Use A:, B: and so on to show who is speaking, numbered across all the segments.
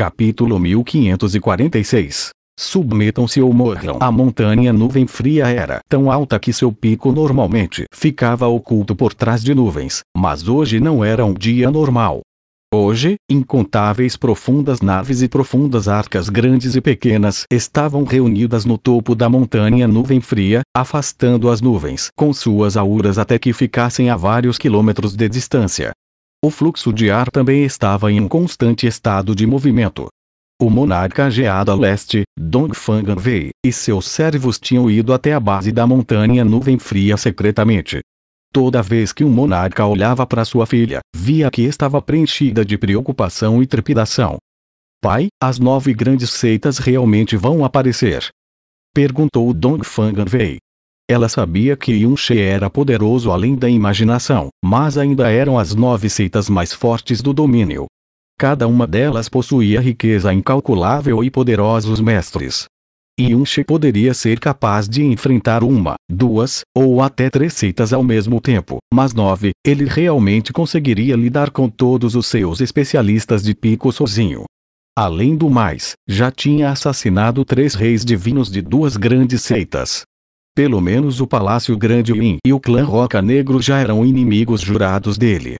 A: Capítulo 1546. Submetam-se ou morram. A montanha nuvem fria era tão alta que seu pico normalmente ficava oculto por trás de nuvens, mas hoje não era um dia normal. Hoje, incontáveis profundas naves e profundas arcas grandes e pequenas estavam reunidas no topo da montanha nuvem fria, afastando as nuvens com suas auras até que ficassem a vários quilômetros de distância. O fluxo de ar também estava em um constante estado de movimento. O monarca geado a leste, Dongfang Wei, e seus servos tinham ido até a base da montanha nuvem fria secretamente. Toda vez que um monarca olhava para sua filha, via que estava preenchida de preocupação e trepidação. Pai, as nove grandes seitas realmente vão aparecer? Perguntou Dongfang Wei, ela sabia que Yunche era poderoso além da imaginação, mas ainda eram as nove seitas mais fortes do domínio. Cada uma delas possuía riqueza incalculável e poderosos mestres. Yunche poderia ser capaz de enfrentar uma, duas, ou até três seitas ao mesmo tempo, mas nove, ele realmente conseguiria lidar com todos os seus especialistas de pico sozinho. Além do mais, já tinha assassinado três reis divinos de duas grandes seitas. Pelo menos o Palácio Grande Win e o clã Roca Negro já eram inimigos jurados dele.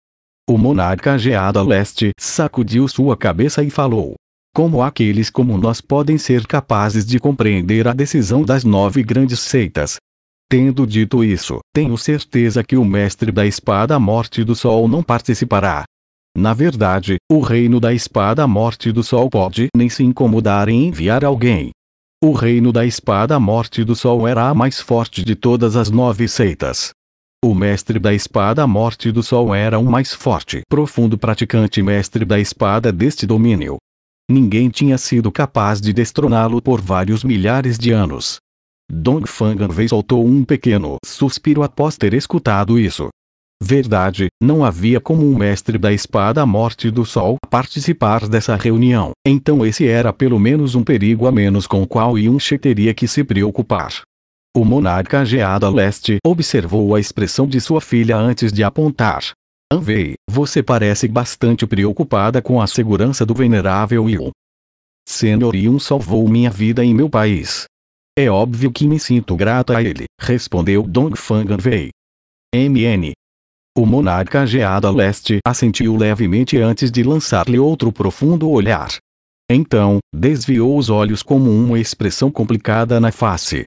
A: O monarca geada a leste sacudiu sua cabeça e falou. Como aqueles como nós podem ser capazes de compreender a decisão das nove grandes seitas? Tendo dito isso, tenho certeza que o mestre da espada Morte do Sol não participará. Na verdade, o reino da espada Morte do Sol pode nem se incomodar em enviar alguém, o reino da espada a morte do sol era a mais forte de todas as nove seitas. O mestre da espada a morte do sol era o mais forte, profundo praticante mestre da espada deste domínio. Ninguém tinha sido capaz de destroná-lo por vários milhares de anos. Dong Fangan soltou um pequeno suspiro após ter escutado isso verdade, não havia como o mestre da espada morte do sol participar dessa reunião. Então esse era pelo menos um perigo a menos com o qual Yunche teria que se preocupar. O monarca geada a leste observou a expressão de sua filha antes de apontar. Anvei, você parece bastante preocupada com a segurança do venerável Yun. Senhor Yun salvou minha vida em meu país. É óbvio que me sinto grata a ele, respondeu Dong Fang Anvei. MN, o monarca geada a leste assentiu levemente antes de lançar-lhe outro profundo olhar. Então, desviou os olhos como uma expressão complicada na face.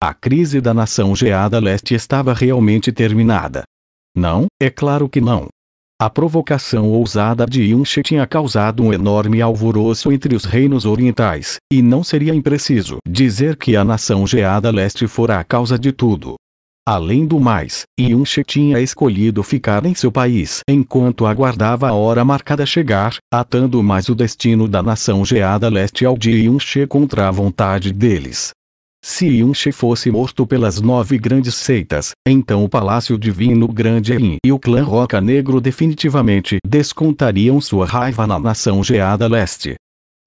A: A crise da nação geada leste estava realmente terminada. Não, é claro que não. A provocação ousada de Yunche tinha causado um enorme alvoroço entre os reinos orientais, e não seria impreciso dizer que a nação geada leste fora a causa de tudo. Além do mais, Yunche tinha escolhido ficar em seu país enquanto aguardava a hora marcada chegar, atando mais o destino da nação geada leste ao de Yunche contra a vontade deles. Se Yunche fosse morto pelas nove grandes seitas, então o Palácio Divino Grande Erin e o clã Roca Negro definitivamente descontariam sua raiva na nação geada leste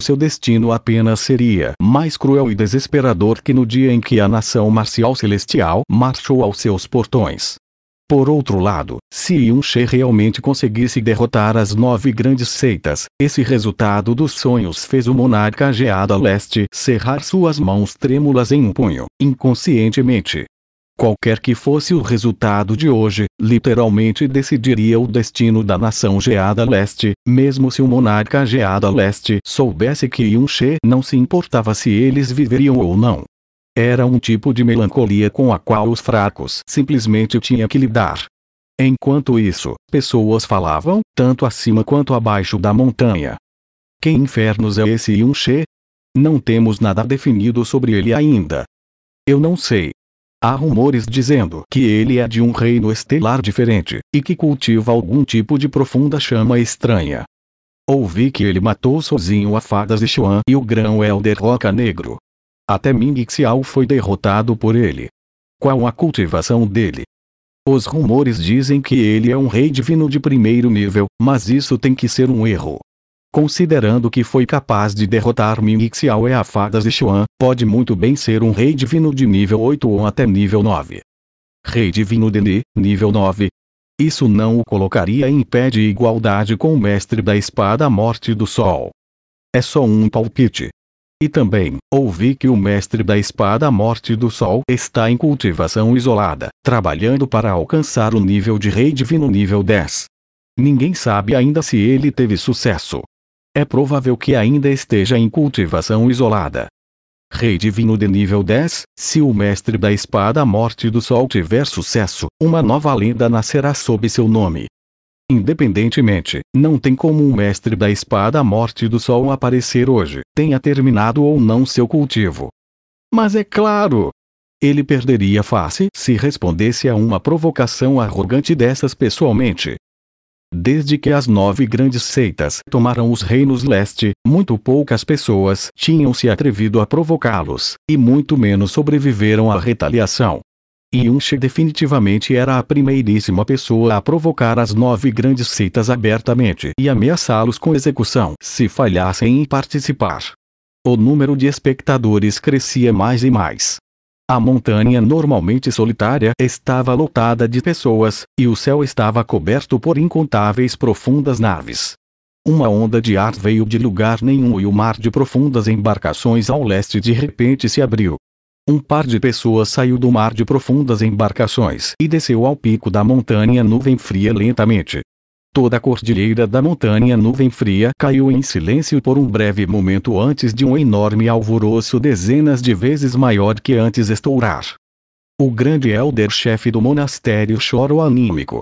A: seu destino apenas seria mais cruel e desesperador que no dia em que a nação marcial celestial marchou aos seus portões. Por outro lado, se Yun-She realmente conseguisse derrotar as nove grandes seitas, esse resultado dos sonhos fez o monarca geada a leste cerrar suas mãos trêmulas em um punho, inconscientemente, qualquer que fosse o resultado de hoje, literalmente decidiria o destino da nação geada leste, mesmo se o monarca geada leste soubesse que Yunche não se importava se eles viveriam ou não. Era um tipo de melancolia com a qual os fracos simplesmente tinham que lidar. Enquanto isso, pessoas falavam, tanto acima quanto abaixo da montanha. Quem infernos é esse Yunche? Não temos nada definido sobre ele ainda. Eu não sei, Há rumores dizendo que ele é de um reino estelar diferente, e que cultiva algum tipo de profunda chama estranha. Ouvi que ele matou sozinho a fada Zixuan e o Grão Elder é Roca Negro. Até Ming Xiao foi derrotado por ele. Qual a cultivação dele? Os rumores dizem que ele é um rei divino de primeiro nível, mas isso tem que ser um erro. Considerando que foi capaz de derrotar Minixiao e a e Xuan, pode muito bem ser um rei divino de nível 8 ou até nível 9. Rei divino de Ni, nível 9. Isso não o colocaria em pé de igualdade com o mestre da espada Morte do Sol. É só um palpite. E também, ouvi que o mestre da espada Morte do Sol está em cultivação isolada, trabalhando para alcançar o nível de rei divino nível 10. Ninguém sabe ainda se ele teve sucesso, é provável que ainda esteja em cultivação isolada. Rei Divino de nível 10, se o mestre da espada Morte do Sol tiver sucesso, uma nova lenda nascerá sob seu nome. Independentemente, não tem como o mestre da espada Morte do Sol aparecer hoje, tenha terminado ou não seu cultivo. Mas é claro, ele perderia face se respondesse a uma provocação arrogante dessas pessoalmente. Desde que as nove grandes seitas tomaram os reinos leste, muito poucas pessoas tinham se atrevido a provocá-los, e muito menos sobreviveram à retaliação. Yunche definitivamente era a primeiríssima pessoa a provocar as nove grandes seitas abertamente e ameaçá-los com execução se falhassem em participar. O número de espectadores crescia mais e mais, a montanha normalmente solitária estava lotada de pessoas, e o céu estava coberto por incontáveis profundas naves. Uma onda de ar veio de lugar nenhum e o mar de profundas embarcações ao leste de repente se abriu. Um par de pessoas saiu do mar de profundas embarcações e desceu ao pico da montanha nuvem fria lentamente. Toda a cordilheira da montanha nuvem fria caiu em silêncio por um breve momento antes de um enorme alvoroço dezenas de vezes maior que antes estourar. O grande elder-chefe do monastério o anímico,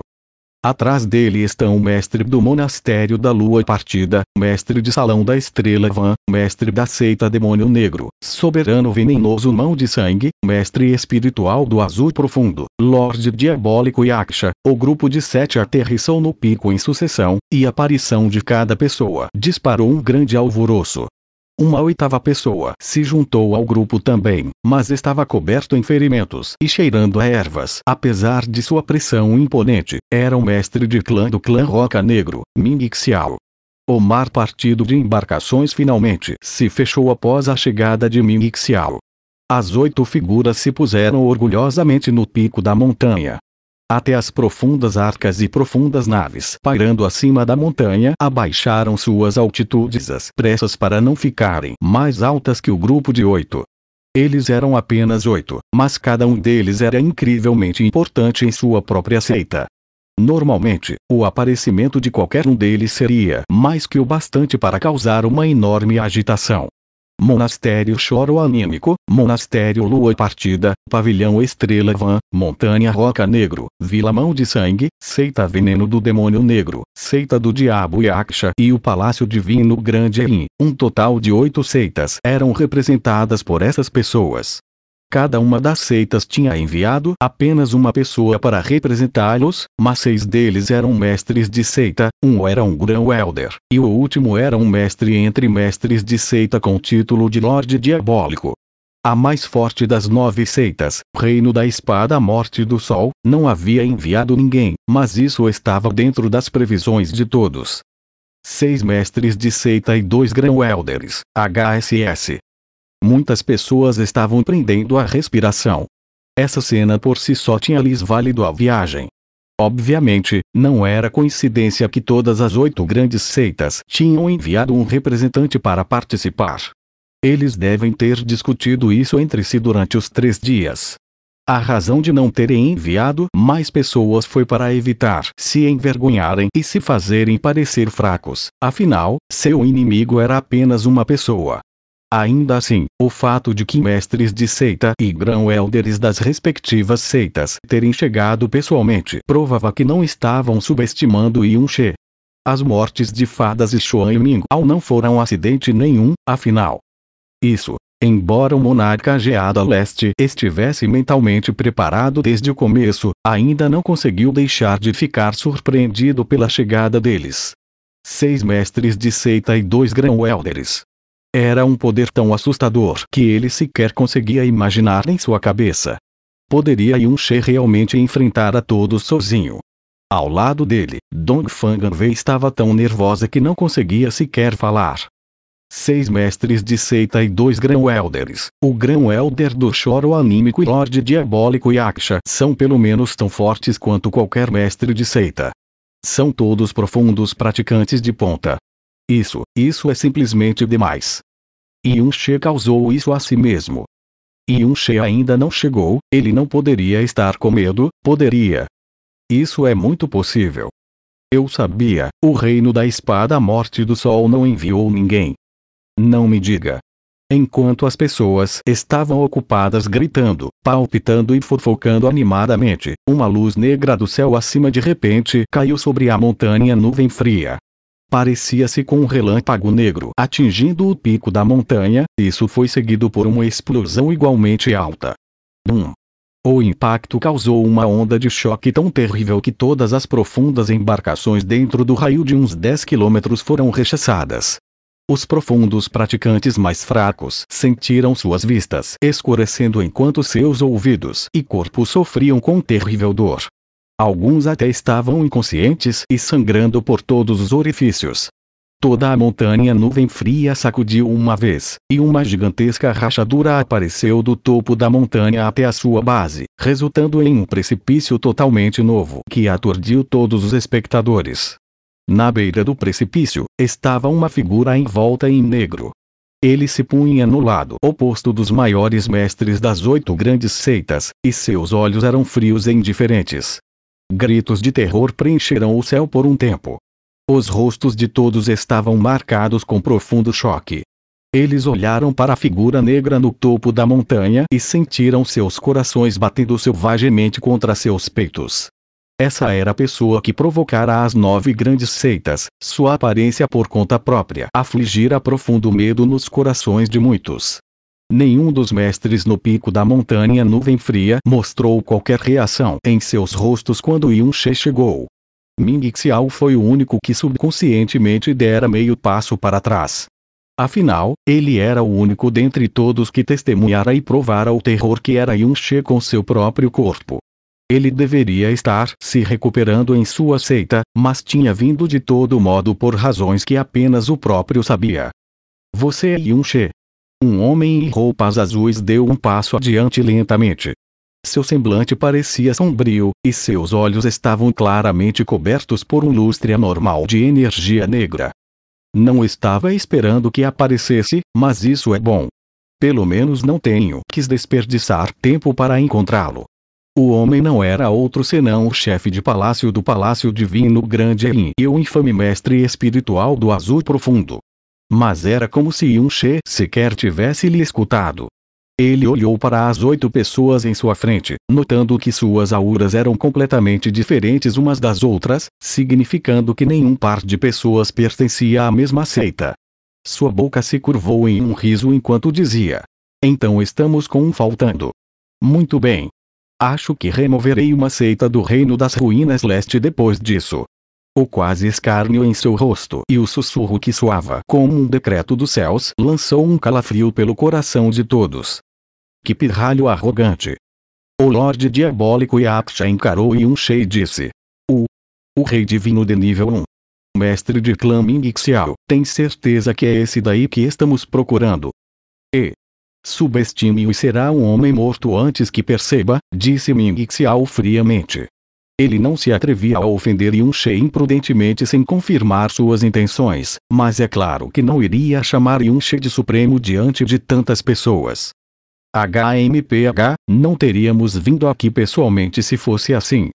A: Atrás dele estão o mestre do monastério da lua partida, mestre de salão da estrela Van, mestre da seita demônio negro, soberano venenoso mão de sangue, mestre espiritual do azul profundo, lorde diabólico e aksha. O grupo de sete aterrissou no pico em sucessão, e a aparição de cada pessoa disparou um grande alvoroço. Uma oitava pessoa se juntou ao grupo também, mas estava coberto em ferimentos e cheirando a ervas. Apesar de sua pressão imponente, era o mestre de clã do clã Roca Negro, Ming Xiao. O mar partido de embarcações finalmente se fechou após a chegada de Ming Xiao. As oito figuras se puseram orgulhosamente no pico da montanha, até as profundas arcas e profundas naves pairando acima da montanha abaixaram suas altitudes às pressas para não ficarem mais altas que o grupo de oito. Eles eram apenas oito, mas cada um deles era incrivelmente importante em sua própria seita. Normalmente, o aparecimento de qualquer um deles seria mais que o bastante para causar uma enorme agitação. Monastério Choro Anímico, Monastério Lua Partida, Pavilhão Estrela Van, Montanha Roca Negro, Vila Mão de Sangue, Seita Veneno do Demônio Negro, Seita do Diabo Yaksha e o Palácio Divino Grande Erin. Um total de oito seitas eram representadas por essas pessoas. Cada uma das seitas tinha enviado apenas uma pessoa para representá-los, mas seis deles eram mestres de seita, um era um Grão Elder, e o último era um mestre entre mestres de seita com título de Lorde Diabólico. A mais forte das nove seitas, Reino da Espada Morte do Sol, não havia enviado ninguém, mas isso estava dentro das previsões de todos. Seis mestres de seita e dois Grão Elders, HSS, muitas pessoas estavam prendendo a respiração. Essa cena por si só tinha lhes válido a viagem. Obviamente, não era coincidência que todas as oito grandes seitas tinham enviado um representante para participar. Eles devem ter discutido isso entre si durante os três dias. A razão de não terem enviado mais pessoas foi para evitar se envergonharem e se fazerem parecer fracos, afinal, seu inimigo era apenas uma pessoa. Ainda assim, o fato de que mestres de seita e grão-elders das respectivas seitas terem chegado pessoalmente provava que não estavam subestimando Yun-Che. As mortes de fadas e Xuan e Ming-Ao não foram acidente nenhum, afinal. Isso, embora o monarca a Leste estivesse mentalmente preparado desde o começo, ainda não conseguiu deixar de ficar surpreendido pela chegada deles. Seis mestres de seita e dois grão-elders, era um poder tão assustador que ele sequer conseguia imaginar em sua cabeça. Poderia Yun-Che realmente enfrentar a todos sozinho. Ao lado dele, Dong Fanganve estava tão nervosa que não conseguia sequer falar. Seis mestres de seita e dois grão-elders, o grão-elder do choro anímico e lorde diabólico Yaksha são pelo menos tão fortes quanto qualquer mestre de seita. São todos profundos praticantes de ponta, isso, isso é simplesmente demais. Yun-Che causou isso a si mesmo. Yun-Che ainda não chegou, ele não poderia estar com medo, poderia. Isso é muito possível. Eu sabia, o reino da espada morte do sol não enviou ninguém. Não me diga. Enquanto as pessoas estavam ocupadas gritando, palpitando e fofocando animadamente, uma luz negra do céu acima de repente caiu sobre a montanha nuvem fria parecia-se com um relâmpago negro atingindo o pico da montanha, isso foi seguido por uma explosão igualmente alta. Bum! O impacto causou uma onda de choque tão terrível que todas as profundas embarcações dentro do raio de uns 10 quilômetros foram rechaçadas. Os profundos praticantes mais fracos sentiram suas vistas escurecendo enquanto seus ouvidos e corpos sofriam com terrível dor. Alguns até estavam inconscientes e sangrando por todos os orifícios. Toda a montanha nuvem fria sacudiu uma vez, e uma gigantesca rachadura apareceu do topo da montanha até a sua base, resultando em um precipício totalmente novo que aturdiu todos os espectadores. Na beira do precipício, estava uma figura envolta em negro. Ele se punha no lado oposto dos maiores mestres das oito grandes seitas, e seus olhos eram frios e indiferentes, Gritos de terror preencheram o céu por um tempo. Os rostos de todos estavam marcados com profundo choque. Eles olharam para a figura negra no topo da montanha e sentiram seus corações batendo selvagemente contra seus peitos. Essa era a pessoa que provocara as nove grandes seitas, sua aparência por conta própria afligira profundo medo nos corações de muitos. Nenhum dos mestres no pico da montanha nuvem fria mostrou qualquer reação em seus rostos quando Yun chegou. Ming Xiao foi o único que subconscientemente dera meio passo para trás. Afinal, ele era o único dentre todos que testemunhara e provara o terror que era Yun com seu próprio corpo. Ele deveria estar se recuperando em sua seita, mas tinha vindo de todo modo por razões que apenas o próprio sabia. Você é Yun um homem em roupas azuis deu um passo adiante lentamente. Seu semblante parecia sombrio, e seus olhos estavam claramente cobertos por um lustre anormal de energia negra. Não estava esperando que aparecesse, mas isso é bom. Pelo menos não tenho que desperdiçar tempo para encontrá-lo. O homem não era outro senão o chefe de palácio do Palácio Divino Grande e o infame mestre espiritual do Azul Profundo. Mas era como se Yun-Che sequer tivesse lhe escutado. Ele olhou para as oito pessoas em sua frente, notando que suas auras eram completamente diferentes umas das outras, significando que nenhum par de pessoas pertencia à mesma seita. Sua boca se curvou em um riso enquanto dizia: Então estamos com um faltando. Muito bem. Acho que removerei uma seita do Reino das Ruínas Leste depois disso o quase escárnio em seu rosto e o sussurro que soava como um decreto dos céus lançou um calafrio pelo coração de todos. Que pirralho arrogante! O Lorde Diabólico Yapcha encarou e um shei disse. O, o Rei Divino de nível 1. Mestre de clã Mingxiao, tem certeza que é esse daí que estamos procurando? E, Subestime-o e será um homem morto antes que perceba, disse Ming Xiao friamente. Ele não se atrevia a ofender Yunche imprudentemente sem confirmar suas intenções, mas é claro que não iria chamar Yunche de Supremo diante de tantas pessoas. HMPH, não teríamos vindo aqui pessoalmente se fosse assim.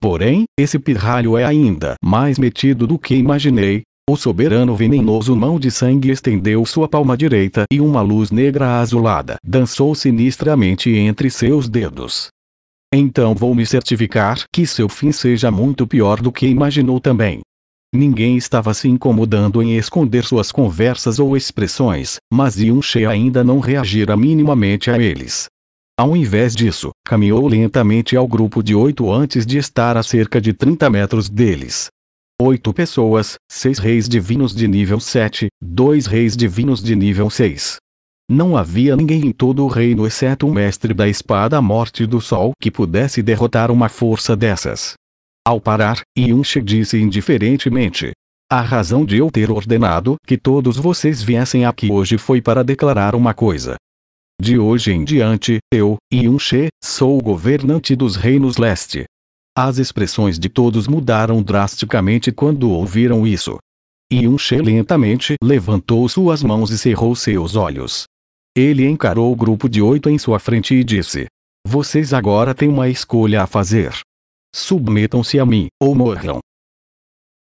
A: Porém, esse pirralho é ainda mais metido do que imaginei. O soberano venenoso mão de sangue estendeu sua palma direita e uma luz negra azulada dançou sinistramente entre seus dedos. Então vou me certificar que seu fim seja muito pior do que imaginou também. Ninguém estava se incomodando em esconder suas conversas ou expressões, mas Yunche ainda não reagira minimamente a eles. Ao invés disso, caminhou lentamente ao grupo de oito antes de estar a cerca de 30 metros deles. Oito pessoas, seis reis divinos de nível 7, dois reis divinos de nível 6, não havia ninguém em todo o reino exceto o mestre da espada Morte do Sol que pudesse derrotar uma força dessas. Ao parar, Yunche disse indiferentemente. A razão de eu ter ordenado que todos vocês viessem aqui hoje foi para declarar uma coisa. De hoje em diante, eu, Yunche, sou o governante dos reinos leste. As expressões de todos mudaram drasticamente quando ouviram isso. Yunche lentamente levantou suas mãos e cerrou seus olhos. Ele encarou o grupo de oito em sua frente e disse: Vocês agora têm uma escolha a fazer. Submetam-se a mim, ou morram.